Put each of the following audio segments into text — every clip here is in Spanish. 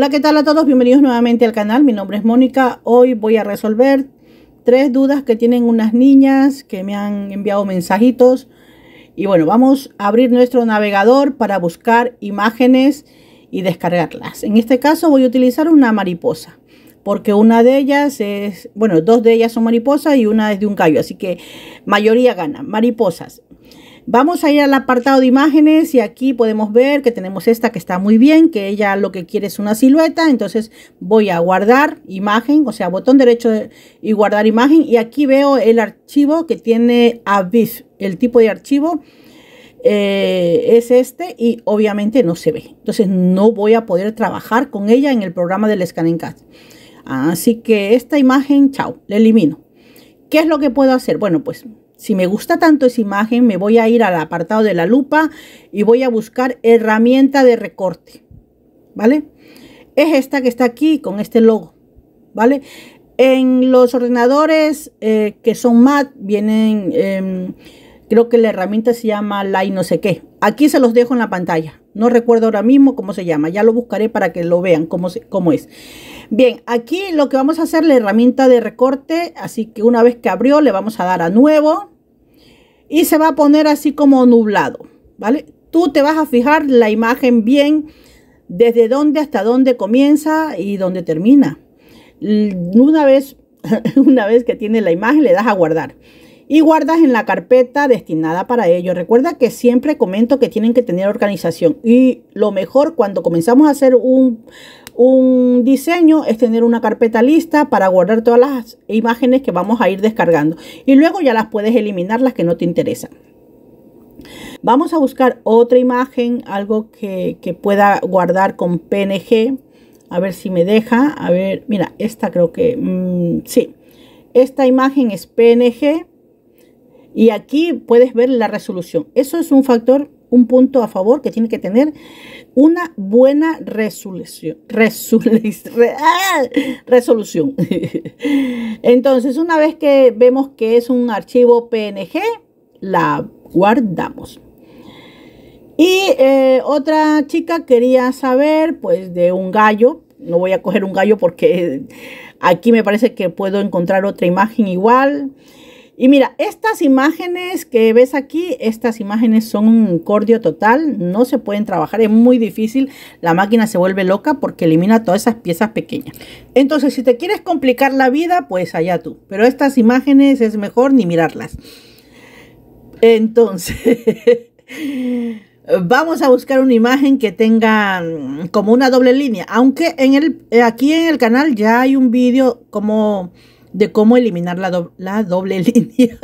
Hola, ¿qué tal a todos? Bienvenidos nuevamente al canal. Mi nombre es Mónica. Hoy voy a resolver tres dudas que tienen unas niñas que me han enviado mensajitos. Y bueno, vamos a abrir nuestro navegador para buscar imágenes y descargarlas. En este caso voy a utilizar una mariposa. Porque una de ellas es, bueno, dos de ellas son mariposas y una es de un callo. Así que mayoría gana. Mariposas. Vamos a ir al apartado de imágenes y aquí podemos ver que tenemos esta que está muy bien, que ella lo que quiere es una silueta, entonces voy a guardar imagen, o sea, botón derecho y guardar imagen y aquí veo el archivo que tiene AVIF, el tipo de archivo eh, es este y obviamente no se ve, entonces no voy a poder trabajar con ella en el programa del Scanning Cat. Así que esta imagen, chao, la elimino. ¿Qué es lo que puedo hacer? Bueno, pues si me gusta tanto esa imagen, me voy a ir al apartado de la lupa y voy a buscar herramienta de recorte. ¿Vale? Es esta que está aquí con este logo. ¿Vale? En los ordenadores eh, que son MAT vienen, em, creo que la herramienta se llama Light no sé qué. Aquí se los dejo en la pantalla. No recuerdo ahora mismo cómo se llama. Ya lo buscaré para que lo vean cómo, cómo es. Bien, aquí lo que vamos a hacer la herramienta de recorte. Así que una vez que abrió le vamos a dar a nuevo y se va a poner así como nublado, ¿vale? Tú te vas a fijar la imagen bien desde dónde hasta dónde comienza y dónde termina. Una vez, una vez que tienes la imagen, le das a guardar. Y guardas en la carpeta destinada para ello. Recuerda que siempre comento que tienen que tener organización. Y lo mejor cuando comenzamos a hacer un un diseño es tener una carpeta lista para guardar todas las imágenes que vamos a ir descargando y luego ya las puedes eliminar las que no te interesan. Vamos a buscar otra imagen, algo que, pueda guardar con PNG. A ver si me deja. A ver, mira, esta creo que... Mm, sí, esta imagen es PNG y aquí puedes ver la resolución. Eso es un factor un punto a favor que tiene que tener una buena resolución. ¡ah! resolución. Entonces, una vez que vemos que es un archivo PNG, la guardamos. Y eh, otra chica quería saber, pues, de un gallo. No voy a coger un gallo porque aquí me parece que puedo encontrar otra imagen igual. Y mira, estas imágenes que ves aquí, estas imágenes son un cordio total, no se pueden trabajar, es muy difícil, la máquina se vuelve loca porque elimina todas esas piezas pequeñas. Entonces, si te quieres complicar la vida, pues allá tú, pero estas imágenes es mejor ni mirarlas. Entonces... vamos a buscar una imagen que tenga mm, como una doble línea. Aunque en el, aquí en el canal ya hay un vídeo como de cómo eliminar la, doble línea.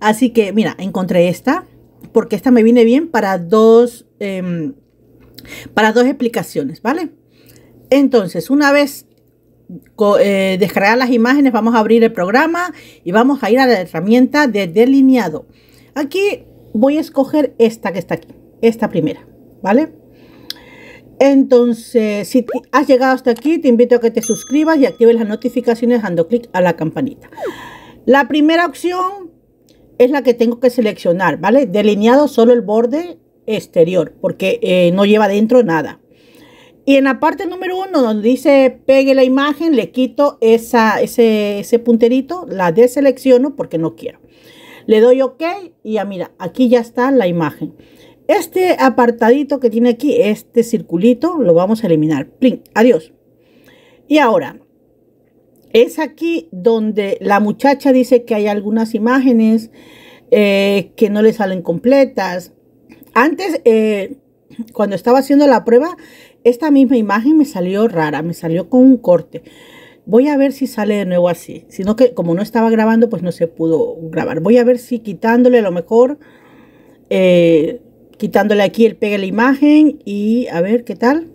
Así que, mira, encontré esta, porque esta me viene bien para dos, em, para dos explicaciones, ¿vale? Entonces, una vez descargar eh, descargadas las imágenes, vamos a abrir el programa y vamos a ir a la herramienta de delineado. Aquí voy a escoger esta que está aquí, esta primera, ¿vale? Entonces, si has llegado hasta aquí, te invito a que te suscribas y actives las notificaciones dando clic a la campanita. La primera opción es la que tengo que seleccionar, ¿vale? Delineado solo el borde exterior, porque eh, no lleva dentro nada. Y en la parte número uno, donde dice pegue la imagen, le quito ese, ese punterito, la deselecciono porque no quiero. Le doy OK y ya mira, aquí ya está la imagen. Este apartadito que tiene aquí, este circulito, lo vamos a eliminar. Plin, adiós. Y ahora, es aquí donde la muchacha dice que hay algunas imágenes eh, que no le salen completas. Antes, eh, cuando estaba haciendo la prueba, esta misma imagen me salió rara, me salió con un corte. Voy a ver si sale de nuevo así. Sino que como no estaba grabando, pues no se pudo grabar. Voy a ver si quitándole a lo mejor eh, quitándole aquí el pegue la imagen y a ver qué tal.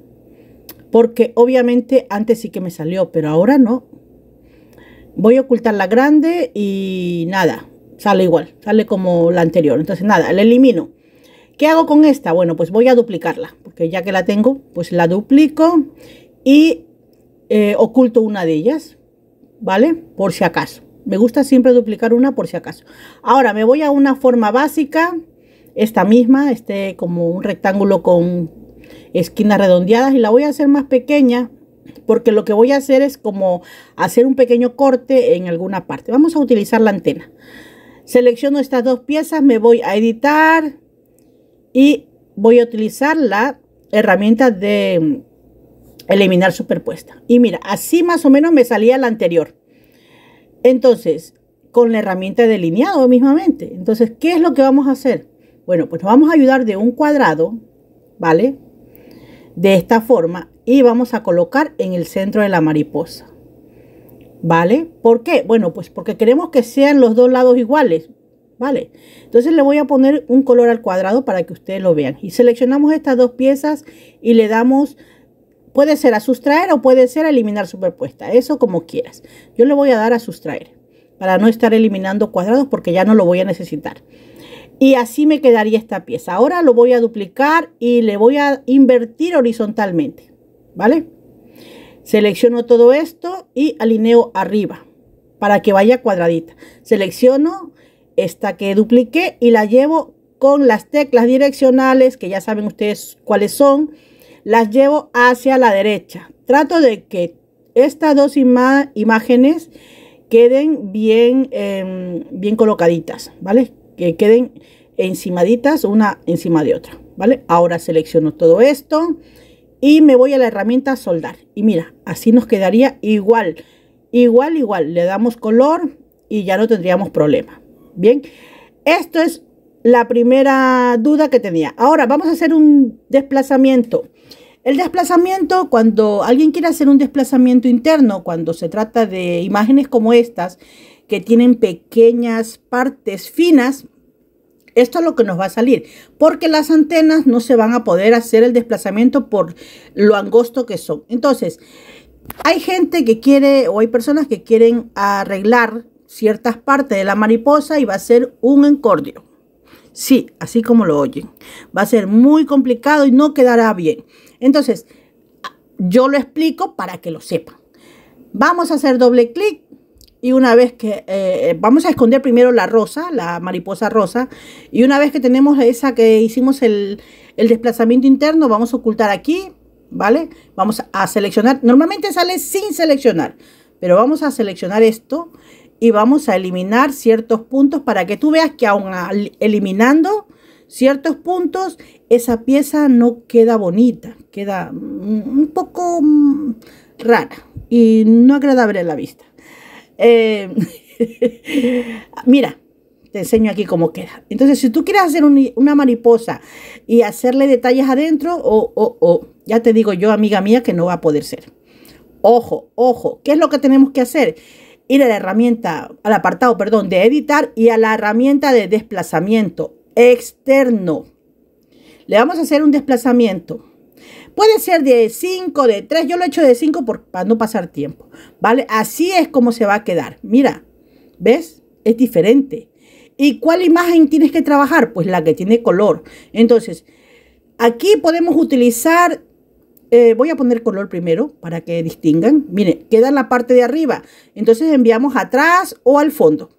Porque obviamente antes sí que me salió, pero ahora no. Voy a ocultar la grande y nada, sale igual, sale como la anterior. Entonces nada, la elimino. ¿Qué hago con esta? Bueno, pues voy a duplicarla, porque ya que la tengo, pues la duplico y eh, oculto una de ellas, ¿vale? Por si acaso. Me gusta siempre duplicar una por si acaso. Ahora me voy a una forma básica esta misma, este como un rectángulo con esquinas redondeadas y la voy a hacer más pequeña porque lo que voy a hacer es como hacer un pequeño corte en alguna parte. Vamos a utilizar la antena. Selecciono estas dos piezas, me voy a editar y voy a utilizar la herramienta de eliminar superpuesta. Y mira, así más o menos me salía la anterior. Entonces, con la herramienta de delineado mismamente. Entonces, ¿qué es lo que vamos a hacer? Bueno, pues nos vamos a ayudar de un cuadrado, ¿vale? De esta forma y vamos a colocar en el centro de la mariposa. ¿Vale? ¿Por qué? Bueno, pues porque queremos que sean los dos lados iguales. ¿Vale? Entonces le voy a poner un color al cuadrado para que ustedes lo vean. Y seleccionamos estas dos piezas y le damos, puede ser a sustraer o puede ser a eliminar superpuesta. Eso como quieras. Yo le voy a dar a sustraer para no estar eliminando cuadrados porque ya no lo voy a necesitar y así me quedaría esta pieza. Ahora lo voy a duplicar y le voy a invertir horizontalmente, ¿vale? Selecciono todo esto y alineo arriba para que vaya cuadradita. Selecciono esta que dupliqué y la llevo con las teclas direccionales, que ya saben ustedes cuáles son, las llevo hacia la derecha. Trato de que estas dos imágenes queden bien, em, bien colocaditas, ¿vale? que queden encimaditas una encima de otra, ¿vale? Ahora selecciono todo esto y me voy a la herramienta soldar. Y mira, así nos quedaría igual, igual, igual. Le damos color y ya no tendríamos problema. Bien, esto es la primera duda que tenía. Ahora vamos a hacer un desplazamiento. El desplazamiento, cuando alguien quiere hacer un desplazamiento interno, cuando se trata de imágenes como estas, que tienen pequeñas partes finas, esto es lo que nos va a salir, porque las antenas no se van a poder hacer el desplazamiento por lo angosto que son. Entonces, hay gente que quiere o hay personas que quieren arreglar ciertas partes de la mariposa y va a ser un encordio. Sí, así como lo oyen. Va a ser muy complicado y no quedará bien. Entonces, yo lo explico para que lo sepan. Vamos a hacer doble clic y una vez que eh, eh, vamos a esconder primero la rosa, la mariposa rosa, y una vez que tenemos esa que hicimos el, el desplazamiento interno, vamos a ocultar aquí, ¿vale? Vamos a seleccionar, normalmente sale sin seleccionar, pero vamos a seleccionar esto y vamos a eliminar ciertos puntos para que tú veas que aún eliminando ciertos puntos, esa pieza no queda bonita, queda un poco mm, rara y no agradable a la vista. Eh, mira, te enseño aquí cómo queda. Entonces, si tú quieres hacer una mariposa y hacerle detalles adentro, o ya te digo yo, amiga mía, que no va a poder ser. Ojo, ojo, ¿qué es lo que tenemos que hacer? ir a la herramienta, al apartado, perdón, de editar y a la herramienta de desplazamiento externo. Le vamos a hacer un desplazamiento. Puede ser de 5, de 3, yo lo he hecho de 5 para no pasar tiempo, ¿vale? Así es como se va a quedar. Mira, ¿ves? Es diferente. ¿Y cuál imagen tienes que trabajar? Pues la que tiene color. Entonces, aquí podemos utilizar eh, voy a poner color primero para que distingan. Miren, queda en la parte de arriba. Entonces enviamos atrás o al fondo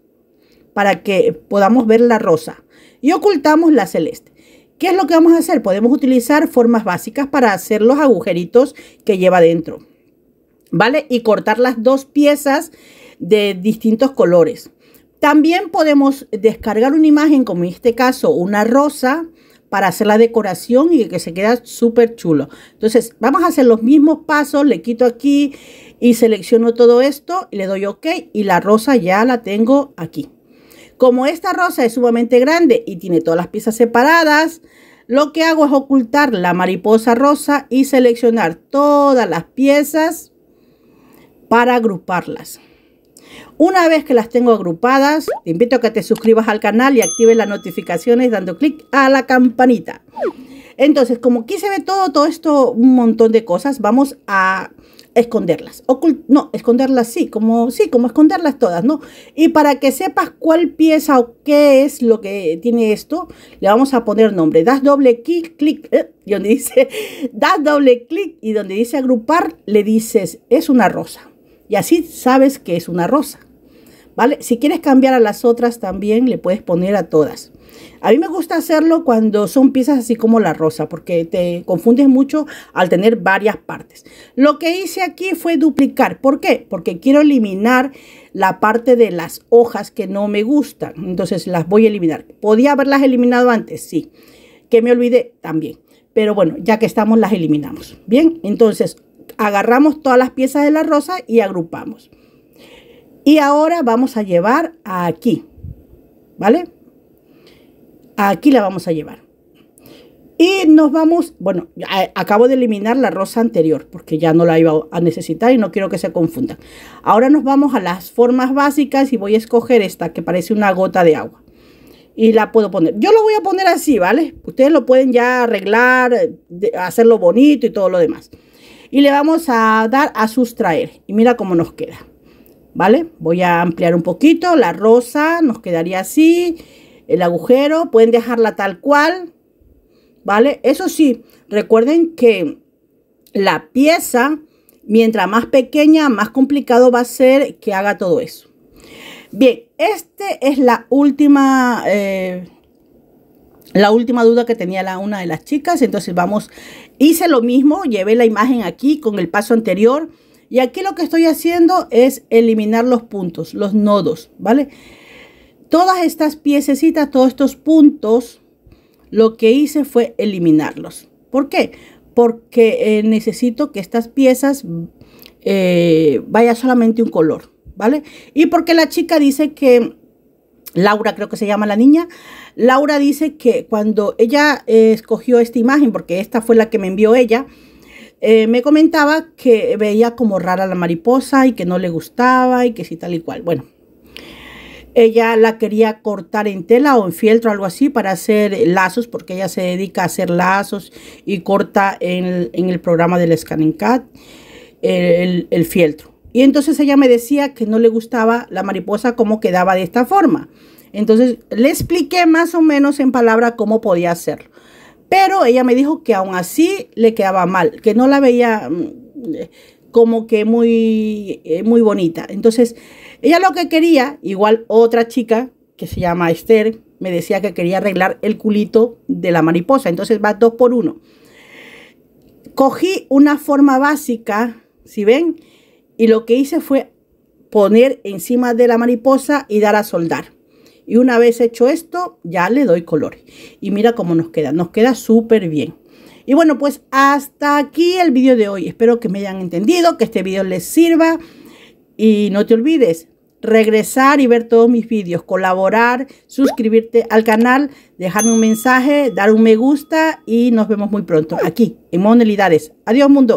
para que podamos ver la rosa. Y ocultamos la celeste. ¿Qué es lo que vamos a hacer? Podemos utilizar formas básicas para hacer los agujeritos que lleva dentro. ¿Vale? Y cortar las dos piezas de distintos colores. También podemos descargar una imagen, como en este caso una rosa, para hacer la decoración y que se queda súper chulo. Entonces vamos a hacer los mismos pasos, le quito aquí y selecciono todo esto y le doy ok y la rosa ya la tengo aquí. Como esta rosa es sumamente grande y tiene todas las piezas separadas, lo que hago es ocultar la mariposa rosa y seleccionar todas las piezas para agruparlas. Una vez que las tengo agrupadas, te invito a que te suscribas al canal y actives las notificaciones dando clic a la campanita. Entonces, como aquí se ve todo, todo esto, un montón de cosas, vamos a esconderlas. no, esconderlas sí, como sí, como esconderlas todas, ¿no? Y para que sepas cuál pieza o qué es lo que tiene esto, le vamos a poner nombre. Das doble clic, clic, eh, y donde dice, das doble clic y donde dice agrupar, le dices, es una rosa. Y así sabes que es una rosa. ¿Vale? Si quieres cambiar a las otras también, le puedes poner a todas. A mí me gusta hacerlo cuando son piezas así como la rosa, porque te confundes mucho al tener varias partes. Lo que hice aquí fue duplicar. ¿Por qué? Porque quiero eliminar la parte de las hojas que no me gustan. Entonces las voy a eliminar. ¿Podía haberlas eliminado antes? Sí. Que me olvidé también. Pero bueno, ya que estamos, las eliminamos. Bien, entonces agarramos todas las piezas de la rosa y agrupamos. Y ahora vamos a llevar aquí, ¿vale? Aquí la vamos a llevar. Y nos vamos, bueno, eh, acabo de eliminar la rosa anterior porque ya no la iba a necesitar y no quiero que se confundan. Ahora nos vamos a las formas básicas y voy a escoger esta que parece una gota de agua. Y la puedo poner. Yo lo voy a poner así, ¿vale? Ustedes lo pueden ya arreglar, eh, hacerlo bonito y todo lo demás y le vamos a dar a sustraer. Y mira cómo nos queda. ¿Vale? Voy a ampliar un poquito. La rosa nos quedaría así. El agujero. Pueden dejarla tal cual. ¿Vale? Eso sí, recuerden que la pieza, mientras más pequeña, más complicado va a ser que haga todo eso. Bien, Este es la última... Eh, la última duda que tenía la, una de las chicas. Entonces vamos, hice lo mismo, llevé la imagen aquí con el paso anterior. Y aquí lo que estoy haciendo es eliminar los puntos, los nodos, ¿vale? Todas estas piececitas, todos estos puntos, lo que hice fue eliminarlos. ¿Por qué? Porque eh, necesito que estas piezas vayan eh, vaya solamente un color, ¿vale? Y porque la chica dice que, Laura creo que se llama la niña, Laura dice que cuando ella eh, escogió esta imagen, porque esta fue la que me envió ella, eh, me comentaba que veía como rara la mariposa y que no le gustaba y que sí tal y cual. Bueno, ella la quería cortar en tela o en fieltro, algo así, para hacer lazos, porque ella se dedica a hacer lazos y corta en el, programa del Scanning Cat el fieltro. Y entonces ella me decía que no le gustaba la mariposa como quedaba de esta forma. Entonces le expliqué más o menos en palabra cómo podía hacerlo. Pero ella me dijo que aún así le quedaba mal, que no la veía mm, eh, como que muy, eh, muy bonita. Entonces, ella lo que quería, igual otra chica que se llama Esther, me decía que quería arreglar el culito de la mariposa. Entonces va dos por uno. Cogí una forma básica, si ven, y lo que hice fue poner encima de la mariposa y dar a soldar. Y una vez hecho esto, ya le doy colores. Y mira cómo nos queda, nos queda súper bien. Y bueno, pues hasta aquí el vídeo de hoy. Espero que me hayan entendido, que este vídeo les sirva. Y no te olvides, regresar y ver todos mis vídeos, colaborar, suscribirte al canal, dejarme un mensaje, dar un me gusta y nos vemos muy pronto aquí en Monelidades. Adiós mundo.